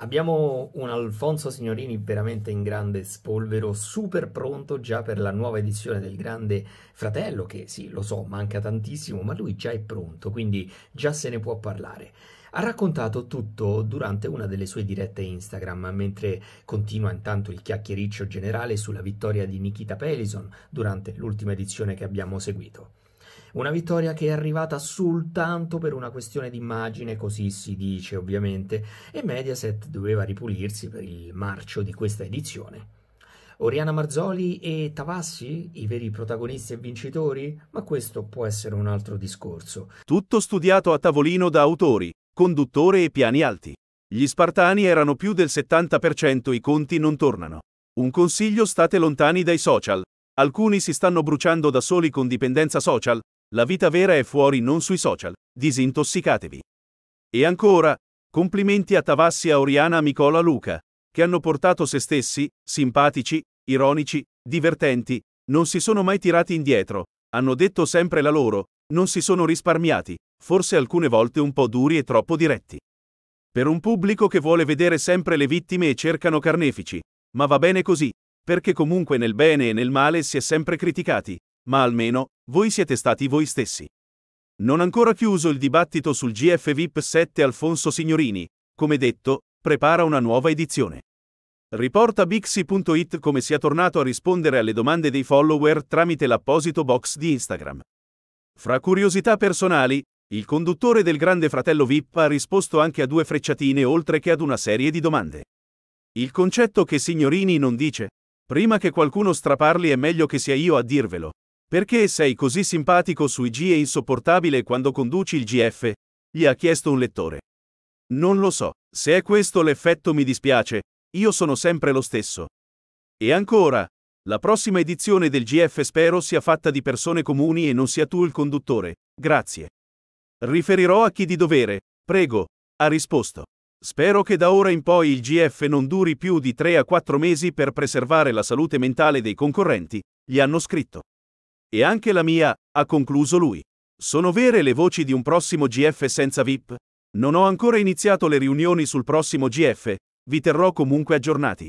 Abbiamo un Alfonso Signorini veramente in grande spolvero, super pronto già per la nuova edizione del Grande Fratello, che sì, lo so, manca tantissimo, ma lui già è pronto, quindi già se ne può parlare. Ha raccontato tutto durante una delle sue dirette Instagram, mentre continua intanto il chiacchiericcio generale sulla vittoria di Nikita Pelison durante l'ultima edizione che abbiamo seguito. Una vittoria che è arrivata soltanto per una questione d'immagine, così si dice ovviamente, e Mediaset doveva ripulirsi per il marcio di questa edizione. Oriana Marzoli e Tavassi, i veri protagonisti e vincitori? Ma questo può essere un altro discorso. Tutto studiato a tavolino da autori, conduttore e piani alti. Gli spartani erano più del 70%, i conti non tornano. Un consiglio state lontani dai social. Alcuni si stanno bruciando da soli con dipendenza social, la vita vera è fuori non sui social, disintossicatevi. E ancora, complimenti a Tavassi Auriana Micola Luca, che hanno portato se stessi, simpatici, ironici, divertenti, non si sono mai tirati indietro, hanno detto sempre la loro, non si sono risparmiati, forse alcune volte un po' duri e troppo diretti. Per un pubblico che vuole vedere sempre le vittime e cercano carnefici, ma va bene così, perché comunque nel bene e nel male si è sempre criticati, ma almeno, voi siete stati voi stessi. Non ancora chiuso il dibattito sul GF VIP 7 Alfonso Signorini, come detto, prepara una nuova edizione. Riporta bixi.it come sia tornato a rispondere alle domande dei follower tramite l'apposito box di Instagram. Fra curiosità personali, il conduttore del Grande Fratello VIP ha risposto anche a due frecciatine oltre che ad una serie di domande. Il concetto che Signorini non dice, prima che qualcuno straparli è meglio che sia io a dirvelo, perché sei così simpatico su IG e insopportabile quando conduci il GF? gli ha chiesto un lettore. Non lo so, se è questo l'effetto mi dispiace, io sono sempre lo stesso. E ancora, la prossima edizione del GF spero sia fatta di persone comuni e non sia tu il conduttore, grazie. Riferirò a chi di dovere, prego, ha risposto. Spero che da ora in poi il GF non duri più di 3 a 4 mesi per preservare la salute mentale dei concorrenti, gli hanno scritto. E anche la mia, ha concluso lui. Sono vere le voci di un prossimo GF senza VIP? Non ho ancora iniziato le riunioni sul prossimo GF, vi terrò comunque aggiornati.